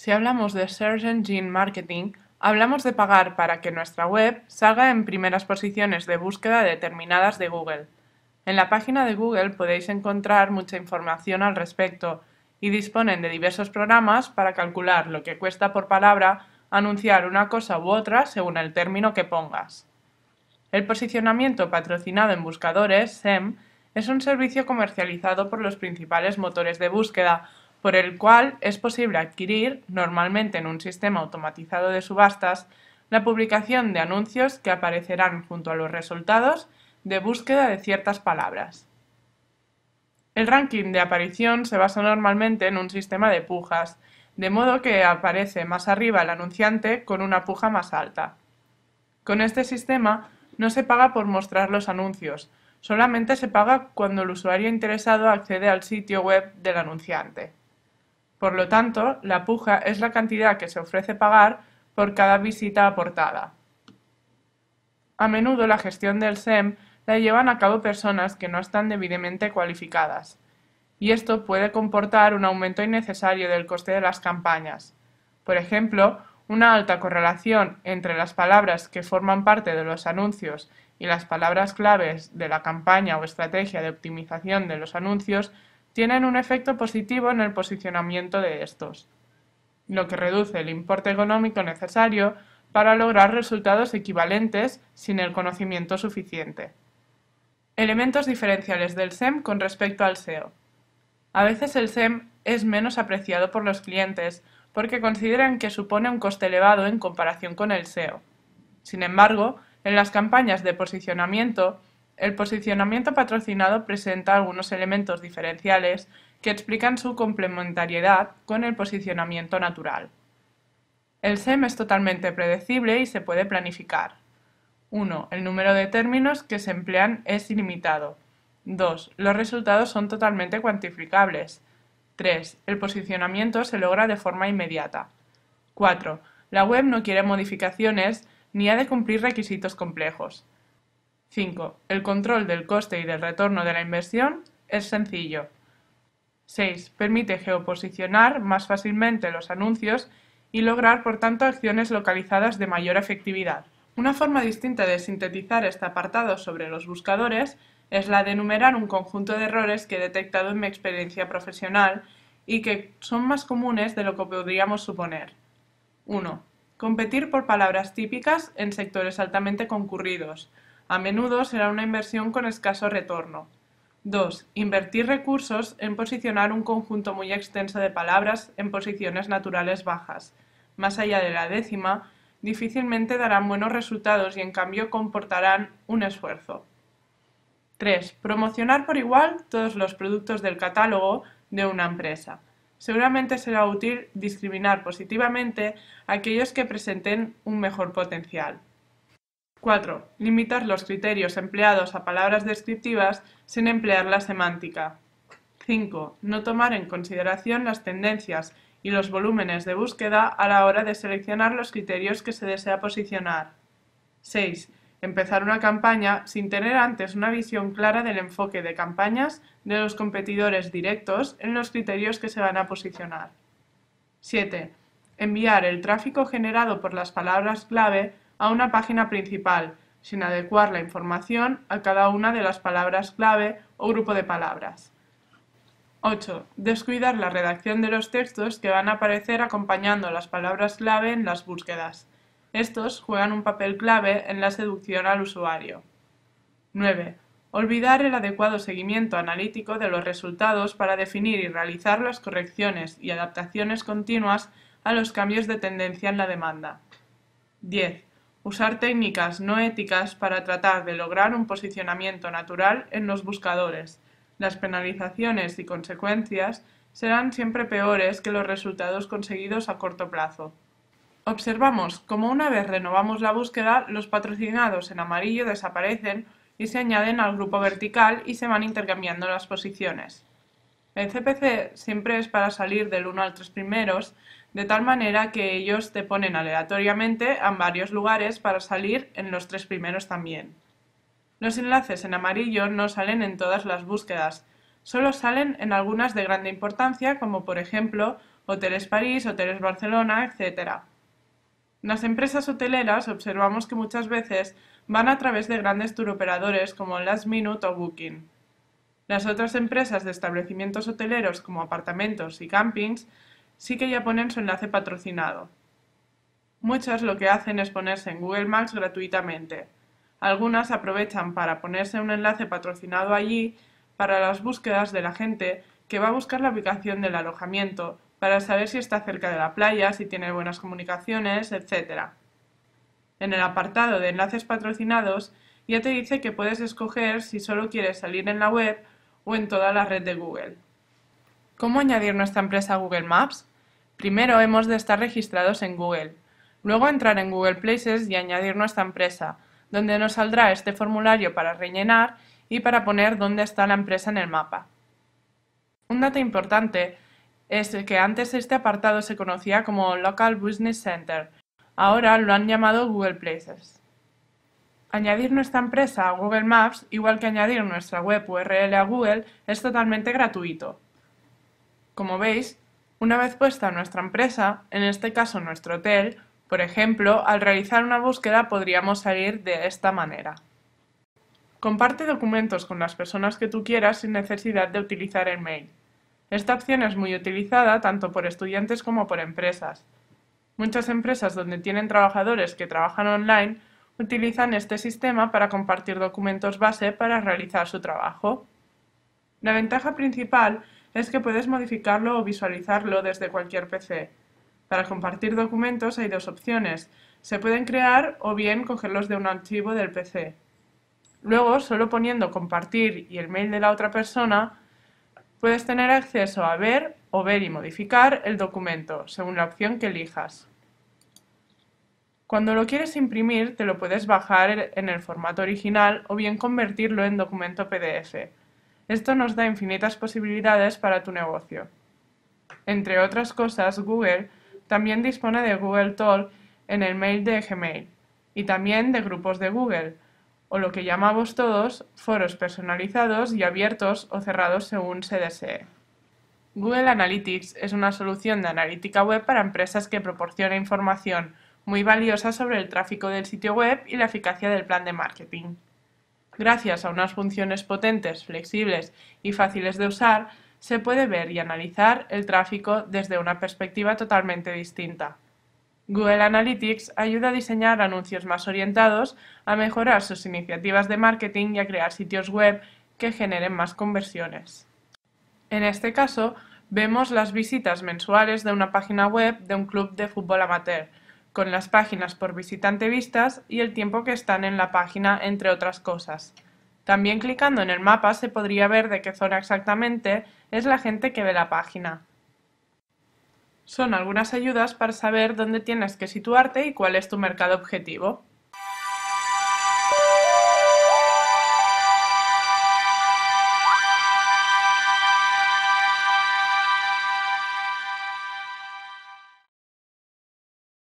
Si hablamos de Search Engine Marketing, Hablamos de pagar para que nuestra web salga en primeras posiciones de búsqueda determinadas de Google. En la página de Google podéis encontrar mucha información al respecto y disponen de diversos programas para calcular lo que cuesta por palabra anunciar una cosa u otra según el término que pongas. El posicionamiento patrocinado en buscadores, SEM, es un servicio comercializado por los principales motores de búsqueda por el cual es posible adquirir, normalmente en un sistema automatizado de subastas, la publicación de anuncios que aparecerán junto a los resultados de búsqueda de ciertas palabras. El ranking de aparición se basa normalmente en un sistema de pujas, de modo que aparece más arriba el anunciante con una puja más alta. Con este sistema no se paga por mostrar los anuncios, solamente se paga cuando el usuario interesado accede al sitio web del anunciante. Por lo tanto, la puja es la cantidad que se ofrece pagar por cada visita aportada. A menudo la gestión del SEM la llevan a cabo personas que no están debidamente cualificadas, y esto puede comportar un aumento innecesario del coste de las campañas. Por ejemplo, una alta correlación entre las palabras que forman parte de los anuncios y las palabras claves de la campaña o estrategia de optimización de los anuncios tienen un efecto positivo en el posicionamiento de estos, lo que reduce el importe económico necesario para lograr resultados equivalentes sin el conocimiento suficiente. Elementos diferenciales del SEM con respecto al SEO. A veces el SEM es menos apreciado por los clientes porque consideran que supone un coste elevado en comparación con el SEO. Sin embargo, en las campañas de posicionamiento, el posicionamiento patrocinado presenta algunos elementos diferenciales que explican su complementariedad con el posicionamiento natural. El SEM es totalmente predecible y se puede planificar. 1. El número de términos que se emplean es ilimitado. 2. Los resultados son totalmente cuantificables. 3. El posicionamiento se logra de forma inmediata. 4. La web no quiere modificaciones ni ha de cumplir requisitos complejos. 5. El control del coste y del retorno de la inversión es sencillo. 6. Permite geoposicionar más fácilmente los anuncios y lograr, por tanto, acciones localizadas de mayor efectividad. Una forma distinta de sintetizar este apartado sobre los buscadores es la de enumerar un conjunto de errores que he detectado en mi experiencia profesional y que son más comunes de lo que podríamos suponer. 1. Competir por palabras típicas en sectores altamente concurridos, a menudo será una inversión con escaso retorno. 2. Invertir recursos en posicionar un conjunto muy extenso de palabras en posiciones naturales bajas. Más allá de la décima, difícilmente darán buenos resultados y en cambio comportarán un esfuerzo. 3. Promocionar por igual todos los productos del catálogo de una empresa. Seguramente será útil discriminar positivamente aquellos que presenten un mejor potencial. 4. Limitar los criterios empleados a palabras descriptivas sin emplear la semántica. 5. No tomar en consideración las tendencias y los volúmenes de búsqueda a la hora de seleccionar los criterios que se desea posicionar. 6. Empezar una campaña sin tener antes una visión clara del enfoque de campañas de los competidores directos en los criterios que se van a posicionar. 7. Enviar el tráfico generado por las palabras clave a una página principal, sin adecuar la información a cada una de las palabras clave o grupo de palabras. 8. Descuidar la redacción de los textos que van a aparecer acompañando las palabras clave en las búsquedas. Estos juegan un papel clave en la seducción al usuario. 9. Olvidar el adecuado seguimiento analítico de los resultados para definir y realizar las correcciones y adaptaciones continuas a los cambios de tendencia en la demanda. 10. Usar técnicas no éticas para tratar de lograr un posicionamiento natural en los buscadores. Las penalizaciones y consecuencias serán siempre peores que los resultados conseguidos a corto plazo. Observamos cómo una vez renovamos la búsqueda, los patrocinados en amarillo desaparecen y se añaden al grupo vertical y se van intercambiando las posiciones. El CPC siempre es para salir del 1 al 3 primeros de tal manera que ellos te ponen aleatoriamente en varios lugares para salir en los tres primeros también. Los enlaces en amarillo no salen en todas las búsquedas, solo salen en algunas de grande importancia como por ejemplo Hoteles París, Hoteles Barcelona, etc. Las empresas hoteleras observamos que muchas veces van a través de grandes turoperadores como Last Minute o Booking. Las otras empresas de establecimientos hoteleros como apartamentos y campings sí que ya ponen su enlace patrocinado. Muchas lo que hacen es ponerse en Google Maps gratuitamente. Algunas aprovechan para ponerse un enlace patrocinado allí para las búsquedas de la gente que va a buscar la ubicación del alojamiento, para saber si está cerca de la playa, si tiene buenas comunicaciones, etc. En el apartado de enlaces patrocinados ya te dice que puedes escoger si solo quieres salir en la web o en toda la red de Google. ¿Cómo añadir nuestra empresa a Google Maps? Primero hemos de estar registrados en Google. Luego entrar en Google Places y añadir nuestra empresa, donde nos saldrá este formulario para rellenar y para poner dónde está la empresa en el mapa. Un dato importante es que antes este apartado se conocía como Local Business Center. Ahora lo han llamado Google Places. Añadir nuestra empresa a Google Maps, igual que añadir nuestra web URL a Google, es totalmente gratuito. Como veis, una vez puesta nuestra empresa, en este caso nuestro hotel, por ejemplo, al realizar una búsqueda podríamos salir de esta manera. Comparte documentos con las personas que tú quieras sin necesidad de utilizar el mail. Esta opción es muy utilizada tanto por estudiantes como por empresas. Muchas empresas donde tienen trabajadores que trabajan online utilizan este sistema para compartir documentos base para realizar su trabajo. La ventaja principal es que puedes modificarlo o visualizarlo desde cualquier PC. Para compartir documentos hay dos opciones. Se pueden crear o bien cogerlos de un archivo del PC. Luego, solo poniendo compartir y el mail de la otra persona, puedes tener acceso a ver o ver y modificar el documento, según la opción que elijas. Cuando lo quieres imprimir, te lo puedes bajar en el formato original o bien convertirlo en documento PDF. Esto nos da infinitas posibilidades para tu negocio. Entre otras cosas, Google también dispone de Google Talk en el mail de Gmail y también de grupos de Google, o lo que llamamos todos foros personalizados y abiertos o cerrados según se desee. Google Analytics es una solución de analítica web para empresas que proporciona información muy valiosa sobre el tráfico del sitio web y la eficacia del plan de marketing. Gracias a unas funciones potentes, flexibles y fáciles de usar, se puede ver y analizar el tráfico desde una perspectiva totalmente distinta. Google Analytics ayuda a diseñar anuncios más orientados, a mejorar sus iniciativas de marketing y a crear sitios web que generen más conversiones. En este caso, vemos las visitas mensuales de una página web de un club de fútbol amateur, con las páginas por visitante vistas y el tiempo que están en la página, entre otras cosas. También clicando en el mapa se podría ver de qué zona exactamente es la gente que ve la página. Son algunas ayudas para saber dónde tienes que situarte y cuál es tu mercado objetivo.